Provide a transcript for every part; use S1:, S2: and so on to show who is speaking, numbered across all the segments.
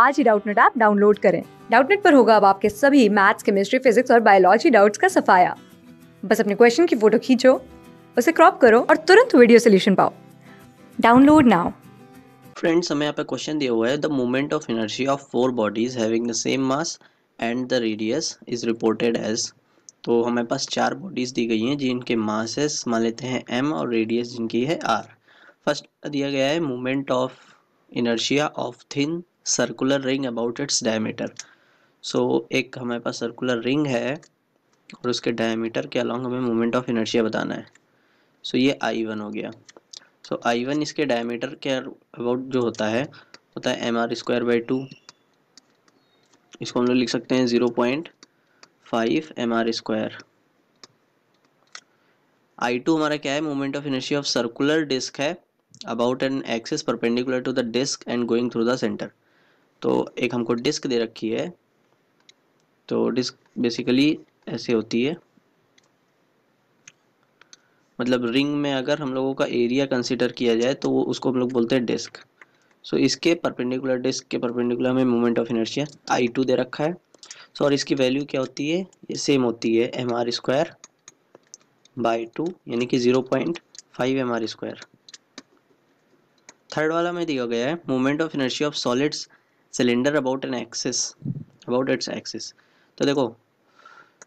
S1: आज ही Doubtnut app download करें डाउटनेट पर होगा अब आपके सभी मैथ्स केमिस्ट्री फिजिक्स और बायोलॉजी डाउट्स का सफाया बस अपने क्वेश्चन की फोटो खींचो उसे क्रॉप करो और तुरंत वीडियो सोल्यूशन पाओ डाउनलोड नाउ फ्रेंड्स हमें यहाँ पे क्वेश्चन दिया हुआ है the movement of energy of four bodies having the same mass and the radius is reported as तो हमारे पास चार बॉडीज़ दी गई हैं जिनके मासेस मान लेते हैं एम और रेडियस जिनकी है आर फर्स्ट दिया गया है movement of inertia of thin circular ring about its diameter so एक हमारे पास सर्कुलर रिंग है और उसके डायमीटर के अलॉन्ग हमें मोमेंट ऑफ इनर्शिया बताना है सो so, ये आई वन हो गया सो so, आई वन इसके डायमीटर के अबाउट जो होता है होता है M R square by two इसको हम लोग लिख सकते हैं zero point five M R square I two हमारा क्या है moment of inertia of circular disc है about an axis perpendicular to the disc and going through the centre तो एक हमको डिस्क दे रखी है तो डिस्क बेसिकली ऐसे होती है मतलब रिंग में अगर हम लोगों का एरिया कंसिडर किया जाए तो वो उसको हम लोग बोलते हैं डिस्क सो so, इसके परपेंडिकुलर डिस्क के परपेंडिकुलर हमें moment of inertia I two दे रखा है सो so, और इसकी वैल्यू क्या होती है ये सेम होती है M R square by two यानी कि zero point five M R square third वाला में दिया गया है moment of inertia of solids cylinder about an axis about its axis तो देखो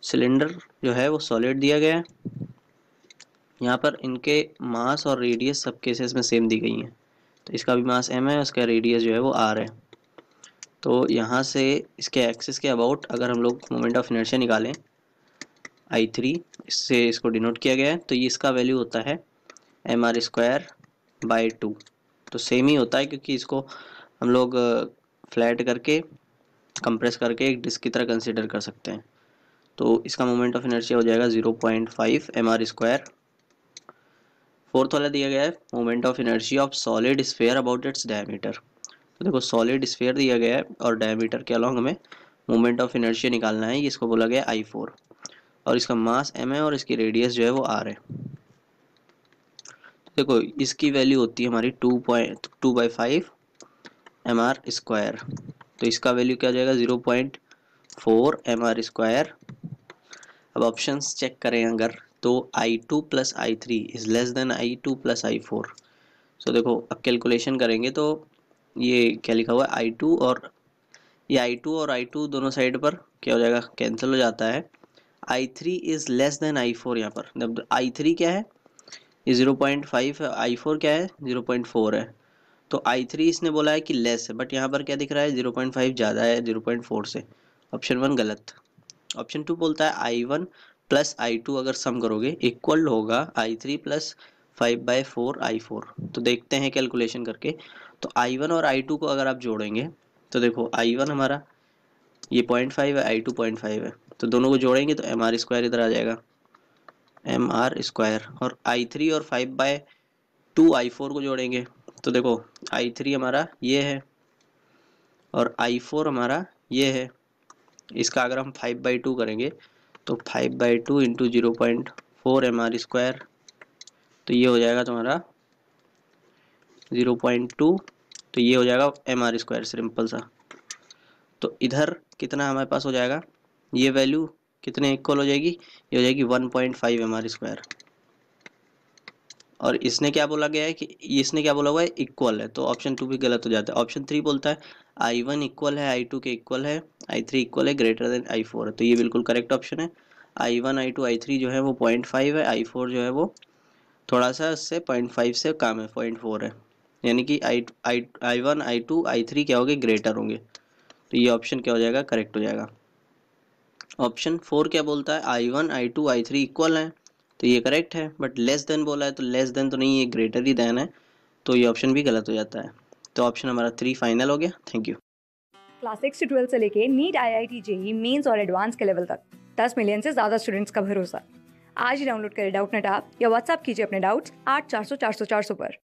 S1: सिलेंडर जो है वो सॉलिड दिया गया है यहाँ पर इनके मास और रेडियस सब केसेस में सेम दी गई हैं तो इसका भी मास एम है उसका रेडियस जो है वो आर है तो यहाँ से इसके एक्सिस के अबाउट अगर हम लोग मोमेंट ऑफ इनर्शिया निकालें आई थ्री इससे इसको डिनोट किया गया है तो ये इसका वैल्यू होता है M R square by two तो सेम ही होता है क्योंकि इसको हम लोग फ्लैट करके कंप्रेस करके एक डिस्क की तरह कंसिडर कर सकते हैं तो इसका मोमेंट ऑफ एनर्जी हो जाएगा zero point five M R square fourth वाला दिया गया है moment of energy of solid sphere about its diameter तो देखो सॉलिड स्फेयर दिया गया है और डायमीटर के अलॉन्ग हमें मोमेंट ऑफ एनर्जी निकालना है इसको बोला गया आई फोर और इसका मास एम है और इसकी रेडियस जो है वो आर है तो देखो इसकी वैल्यू होती है हमारी two point two by five M R square तो इसका वैल्यू क्या हो जाएगा zero point four M R square अब ऑप्शन चेक करें अगर तो I two plus I three is less than I two plus I four so देखो अब कैलकुलेशन करेंगे तो ये क्या लिखा हुआ है आई टू और ये आई टू और आई टू दोनों साइड पर क्या हो जाएगा कैंसिल हो जाता है I three is less than I four यहाँ पर आई थ्री क्या है ये ज़ीरो पॉइंट फाइव है आई फोर क्या है ज़ीरो पॉइंट फोर है तो आई थ्री इसने बोला है कि लेस है बट यहाँ पर क्या दिख रहा है जीरो पॉइंट फाइव ज़्यादा है जीरो पॉइंट फोर से ऑप्शन वन गलत ऑप्शन टू बोलता है I one plus I two अगर सम करोगे इक्वल होगा I three plus five by four I four तो देखते हैं कैलकुलेशन करके तो आई वन और आई टू को अगर आप जोड़ेंगे तो देखो आई वन हमारा ये पॉइंट फाइव है आई टू पॉइंट फाइव है तो दोनों को जोड़ेंगे तो एम आर स्क्वायर इधर आ जाएगा एम आर स्क्वायर और आई थ्री और five by two I four को जोड़ेंगे तो देखो आई थ्री हमारा ये है और आई फोर हमारा ये है इसका अगर हम फाइव बाई टू करेंगे तो five by two into zero point four M R square तो ये हो जाएगा तुम्हारा ज़ीरो पॉइंट टू तो ये हो जाएगा एम आर स्क्वायर सिंपल सा तो इधर कितना हमारे पास हो जाएगा ये वैल्यू कितने इक्वल हो जाएगी ये हो जाएगी one point five M R square और इसने क्या बोला गया है कि इसने क्या बोला हुआ है इक्वल है तो ऑप्शन टू भी गलत हो जाता है ऑप्शन थ्री बोलता है आई वन इक्वल है आई टू के इक्वल है आई थ्री इक्वल है ग्रेटर देन आई फोर है तो ये बिल्कुल करेक्ट ऑप्शन है I one I two I three जो है वो पॉइंट फाइव है आई फोर जो है वो थोड़ा सा इससे पॉइंट फाइव से कम है पॉइंट फोर है यानी कि I I I one I two I three क्या होंगे ग्रेटर होंगे तो ये ऑप्शन क्या हो जाएगा करेक्ट हो जाएगा ऑप्शन फोर क्या बोलता है I one I two I three equal है तो ये करेक्ट है बट लेस देन बोला है तो लेस देन तो नहीं ये ग्रेटर ही देन है तो ये ऑप्शन भी गलत हो जाता है तो ऑप्शन हमारा थ्री फाइनल हो गया थैंक यू क्लास सिक्स से ट्वेल्थ से लेके NEET I I T JEE mains और एडवांस के लेवल तक दस मिलियन से ज़्यादा स्टूडेंट्स का भरोसा आज ही डाउनलोड करें डाउट नेट आप या व्हाट्सअप कीजिए अपने डाउट्स आठ चार सौ चार सौ चार सौ पर